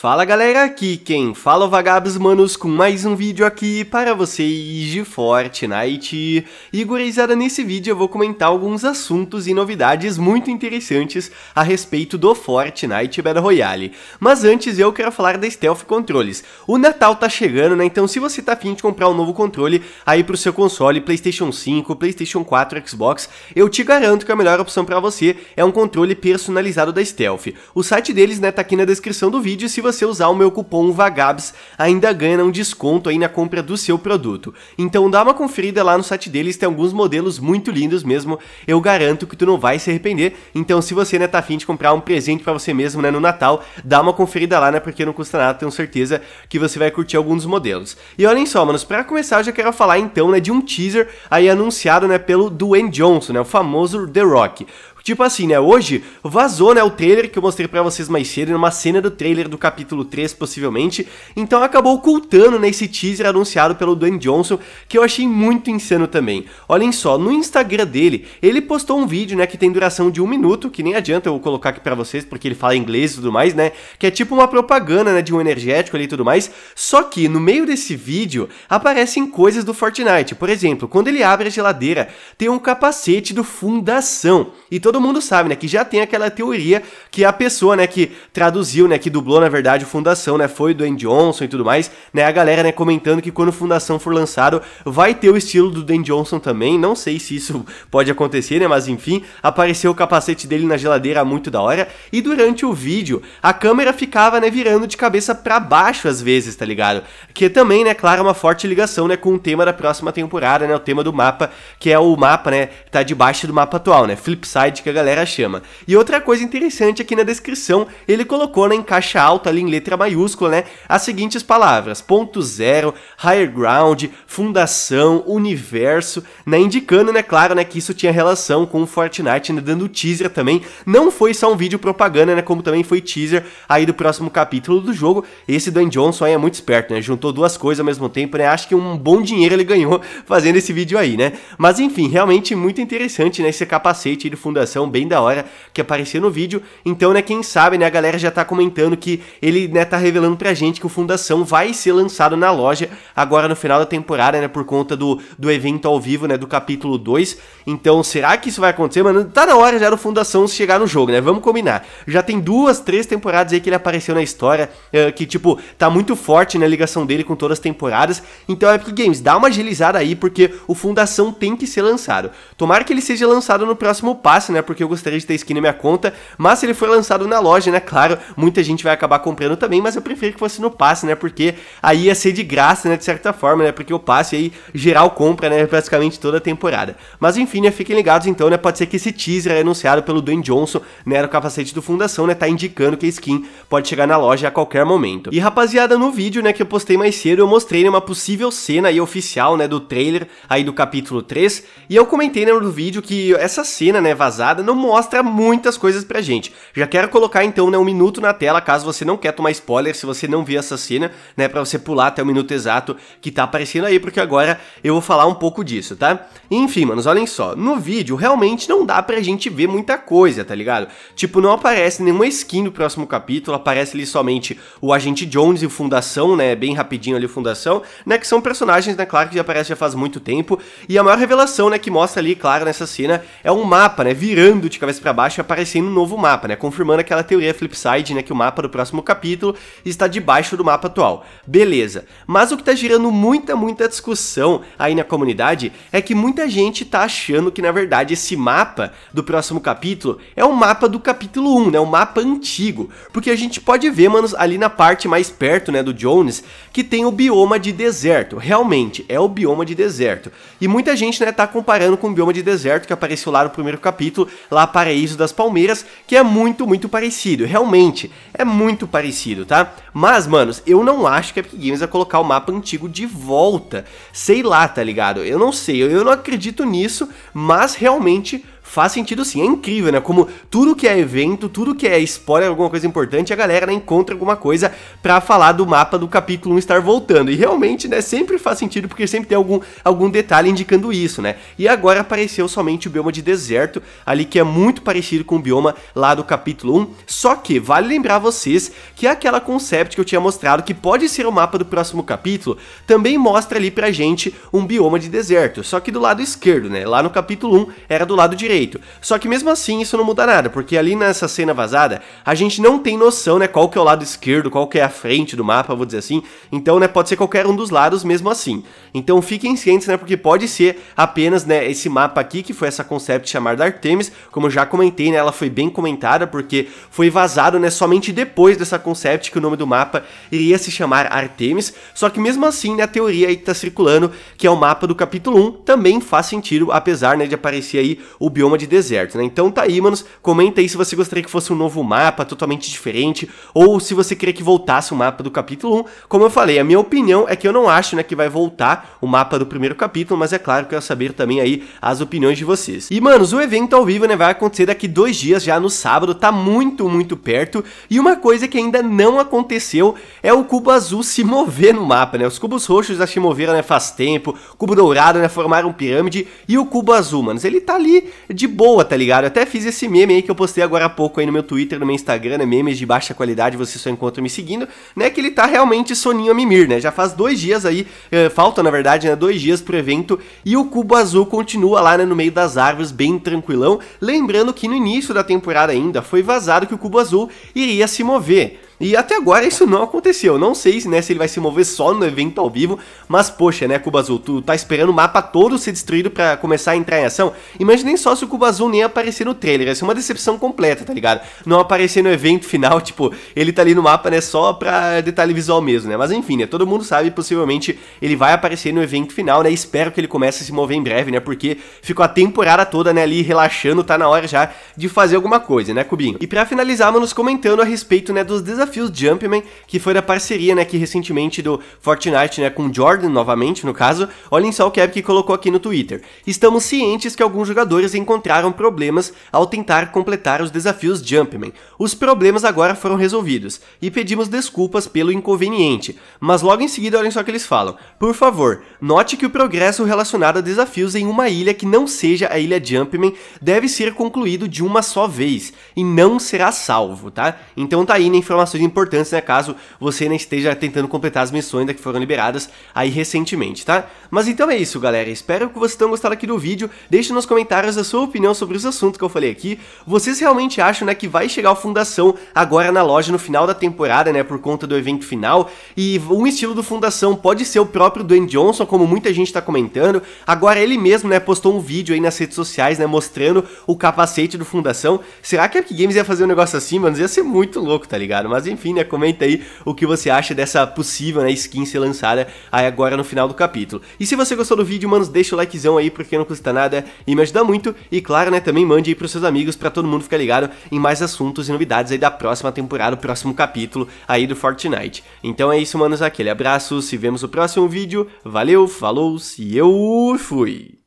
Fala galera, aqui quem fala é Vagabos Manos com mais um vídeo aqui para vocês de Fortnite. E gurizada, nesse vídeo eu vou comentar alguns assuntos e novidades muito interessantes a respeito do Fortnite Battle Royale. Mas antes eu quero falar da Stealth Controles. O Natal tá chegando, né? Então se você tá afim de comprar um novo controle aí pro seu console Playstation 5, Playstation 4, Xbox, eu te garanto que a melhor opção para você é um controle personalizado da Stealth. O site deles, né, tá aqui na descrição do vídeo se você você usar o meu cupom VAGABS, ainda ganha um desconto aí na compra do seu produto. Então dá uma conferida lá no site deles, tem alguns modelos muito lindos mesmo, eu garanto que tu não vai se arrepender. Então se você né, tá afim de comprar um presente para você mesmo né, no Natal, dá uma conferida lá, né, porque não custa nada, tenho certeza que você vai curtir alguns modelos. E olhem só, manos, para começar eu já quero falar então né, de um teaser aí anunciado né, pelo Dwayne Johnson, né, o famoso The Rock. Tipo assim, né? Hoje vazou, né, o trailer que eu mostrei para vocês mais cedo, numa cena do trailer do capítulo 3, possivelmente. Então acabou ocultando nesse né, teaser anunciado pelo Dwayne Johnson, que eu achei muito insano também. Olhem só, no Instagram dele, ele postou um vídeo, né, que tem duração de um minuto, que nem adianta eu colocar aqui para vocês, porque ele fala inglês e tudo mais, né? Que é tipo uma propaganda, né, de um energético ali e tudo mais. Só que no meio desse vídeo aparecem coisas do Fortnite. Por exemplo, quando ele abre a geladeira, tem um capacete do Fundação. E todo mundo sabe, né? Que já tem aquela teoria que a pessoa, né, que traduziu, né, que dublou, na verdade, o Fundação, né, foi o Dwayne Johnson e tudo mais, né? A galera, né, comentando que quando o Fundação for lançado, vai ter o estilo do Dwayne Johnson também. Não sei se isso pode acontecer, né? Mas enfim, apareceu o capacete dele na geladeira muito da hora. E durante o vídeo, a câmera ficava, né, virando de cabeça para baixo às vezes, tá ligado? Que também, né, claro, uma forte ligação, né, com o tema da próxima temporada, né? O tema do mapa, que é o mapa, né, tá debaixo do mapa atual, né? Flipside que a galera chama. E outra coisa interessante aqui é na descrição, ele colocou né, em caixa alta ali em letra maiúscula, né, as seguintes palavras: ponto zero, higher ground, fundação, universo, né, indicando, né, claro, né, que isso tinha relação com o Fortnite, né, dando teaser também. Não foi só um vídeo propaganda, né, como também foi teaser aí do próximo capítulo do jogo. Esse Dan Johnson aí é muito esperto, né, juntou duas coisas ao mesmo tempo, né, acho que um bom dinheiro ele ganhou fazendo esse vídeo aí, né. Mas enfim, realmente muito interessante, né, esse capacete aí do fundação bem da hora que apareceu no vídeo. Então, né, quem sabe, né, a galera já tá comentando que ele, né, tá revelando pra gente que o Fundação vai ser lançado na loja agora no final da temporada, né, por conta do, do evento ao vivo, né, do capítulo 2. Então, será que isso vai acontecer? Mano, tá na hora já do Fundação chegar no jogo, né? Vamos combinar. Já tem duas, três temporadas aí que ele apareceu na história, eh, que, tipo, tá muito forte, né, a ligação dele com todas as temporadas. Então, Epic Games, dá uma agilizada aí, porque o Fundação tem que ser lançado. Tomara que ele seja lançado no próximo passo, né? né? Porque eu gostaria de ter skin na minha conta. Mas se ele for lançado na loja, né? Claro, muita gente vai acabar comprando também, mas eu prefiro que fosse no passe, né? Porque aí ia ser de graça, né? De certa forma, né? Porque o passe aí geral compra, né? Praticamente toda a temporada. Mas enfim, né? Fiquem ligados então, né? Pode ser que esse teaser anunciado pelo Dwayne Johnson, né? Era capacete do Fundação, né? Tá indicando que a skin pode chegar na loja a qualquer momento. E rapaziada, no vídeo, né? Que eu postei mais cedo, eu mostrei né, uma possível cena aí oficial, né? Do trailer aí do capítulo 3. E eu comentei, né? No vídeo que essa cena, né? Vazada não mostra muitas coisas pra gente. Já quero colocar então né, um minuto na tela, caso você não quer tomar spoiler, se você não viu essa cena, né, pra você pular até o minuto exato que tá aparecendo aí, porque agora eu vou falar um pouco disso, tá? Enfim, manos, olhem só, no vídeo realmente não dá pra gente ver muita coisa, tá ligado? Tipo, não aparece nenhuma skin do próximo capítulo, aparece ali somente o Agente Jones e o Fundação, né, bem rapidinho ali o Fundação, né, que são personagens, né, claro, que já aparece já faz muito tempo, e a maior revelação, né, que mostra ali, claro, nessa cena, é um mapa, né, virando girando de cabeça para baixo e aparecendo um novo mapa, né? Confirmando aquela teoria flipside, né? Que o mapa do próximo capítulo está debaixo do mapa atual. Beleza. Mas o que tá gerando muita, muita discussão aí na comunidade é que muita gente tá achando que, na verdade, esse mapa do próximo capítulo é o mapa do capítulo 1, né? O mapa antigo. Porque a gente pode ver, manos, ali na parte mais perto, né, do Jones, que tem o bioma de deserto. Realmente, é o bioma de deserto. E muita gente, né, tá comparando com o bioma de deserto que apareceu lá no primeiro capítulo, lá Paraíso das Palmeiras, que é muito, muito parecido. Realmente, é muito parecido, tá? Mas, manos, eu não acho que a Epic Games vai colocar o mapa antigo de volta. Sei lá, tá ligado? Eu não sei, eu não acredito nisso, mas realmente faz sentido sim. É incrível, né? Como tudo que é evento, tudo que é spoiler, alguma coisa importante, a galera né, encontra alguma coisa para falar do mapa do capítulo 1 estar voltando. E realmente, né, sempre faz sentido porque sempre tem algum, algum detalhe indicando isso, né? E agora apareceu somente o bioma de deserto, ali que é muito parecido com o bioma lá do capítulo 1. Só que vale lembrar vocês que aquela concept que eu tinha mostrado que pode ser o mapa do próximo capítulo, também mostra ali pra gente um bioma de deserto, só que do lado esquerdo, né? Lá no capítulo 1 era do lado direito jeito. Só que mesmo assim isso não muda nada, porque ali nessa cena vazada, a gente não tem noção, né, qual que é o lado esquerdo, qual que é a frente do mapa, vou dizer assim. Então, né, pode ser qualquer um dos lados mesmo assim. Então fiquem cientes, né, porque pode ser apenas, né, esse mapa aqui, que foi essa concept chamada Artemis, como eu já comentei, né, ela foi bem comentada, porque foi vazado, né, somente depois dessa concept que o nome do mapa iria se chamar Artemis, só que mesmo assim, né, a teoria aí que tá circulando, que é o mapa do capítulo 1, também faz sentido, apesar, né, de aparecer aí o bioma nenhuma de deserto, né? Então tá aí, manos, comenta aí se você gostaria que fosse um novo mapa totalmente diferente, ou se você queria que voltasse o mapa do capítulo 1. Como eu falei, a minha opinião é que eu não acho, né, que vai voltar o mapa do primeiro capítulo, mas é claro que eu quero saber também aí as opiniões de vocês. E, manos, o evento ao vivo, né, vai acontecer daqui dois dias já no sábado, tá muito, muito perto, e uma coisa que ainda não aconteceu é o cubo azul se mover no mapa, né? Os cubos roxos já se moveram, né, faz tempo, cubo dourado, né, formaram pirâmide, e o cubo azul, manos, ele tá ali de boa, tá ligado? Eu até fiz esse meme aí que eu postei agora há pouco aí no meu Twitter, no meu Instagram, né? Memes de baixa qualidade, você só encontra me seguindo, né? Que ele tá realmente soninho a mimir, né? Já faz dois dias aí, eh, falta na verdade, né? Dois dias pro evento e o Cubo Azul continua lá, né? No meio das árvores, bem tranquilão. Lembrando que no início da temporada ainda foi vazado que o Cubo Azul iria se mover. E até agora isso não aconteceu. Não sei né, se ele vai se mover só no evento ao vivo, mas poxa, né, Cuba Azul, tu tá esperando o mapa todo ser destruído para começar a entrar em ação? Imaginem só se o Cuba Azul nem aparecer no trailer, ia ser uma decepção completa, tá ligado? Não aparecer no evento final, tipo, ele tá ali no mapa, né, só pra detalhe visual mesmo, né? Mas enfim, né, todo mundo sabe, possivelmente ele vai aparecer no evento final, né? Espero que ele comece a se mover em breve, né? Porque ficou a temporada toda, né, ali relaxando, tá na hora já de fazer alguma coisa, né, Cubinho? E para finalizar, manos, comentando a respeito, né, dos desafios desafios Jumpman, que foi da parceria, né, que recentemente do Fortnite, né, com Jordan novamente, no caso. Olhem só o que é que colocou aqui no Twitter. Estamos cientes que alguns jogadores encontraram problemas ao tentar completar os desafios Jumpman. Os problemas agora foram resolvidos e pedimos desculpas pelo inconveniente. Mas logo em seguida, olhem só o que eles falam. Por favor, note que o progresso relacionado a desafios em uma ilha que não seja a ilha Jumpman deve ser concluído de uma só vez e não será salvo, tá? Então tá aí na né, informação de importância, né, caso você ainda esteja tentando completar as missões que foram liberadas aí recentemente, tá? Mas então é isso, galera. Espero que vocês tenham gostado aqui do vídeo. Deixe nos comentários a sua opinião sobre os assuntos que eu falei aqui. Vocês realmente acham, né, que vai chegar o Fundação agora na loja no final da temporada, né, por conta do evento final? E um estilo do Fundação pode ser o próprio Dwayne Johnson, como muita gente tá comentando. Agora ele mesmo, né, postou um vídeo aí nas redes sociais, né, mostrando o capacete do Fundação. Será que a Epic Games ia fazer um negócio assim, mano? Ia ser muito louco, tá ligado? Mas enfim, né? Comenta aí o que você acha dessa possível né, skin ser lançada aí agora no final do capítulo. E se você gostou do vídeo, manos, deixa o likezão aí porque não custa nada e me ajuda muito. E claro, né, também mande aí pros seus amigos para todo mundo ficar ligado em mais assuntos e novidades aí da próxima temporada, o próximo capítulo aí do Fortnite. Então é isso, manos, aquele abraço, se vemos no próximo vídeo. Valeu, falou, se eu fui!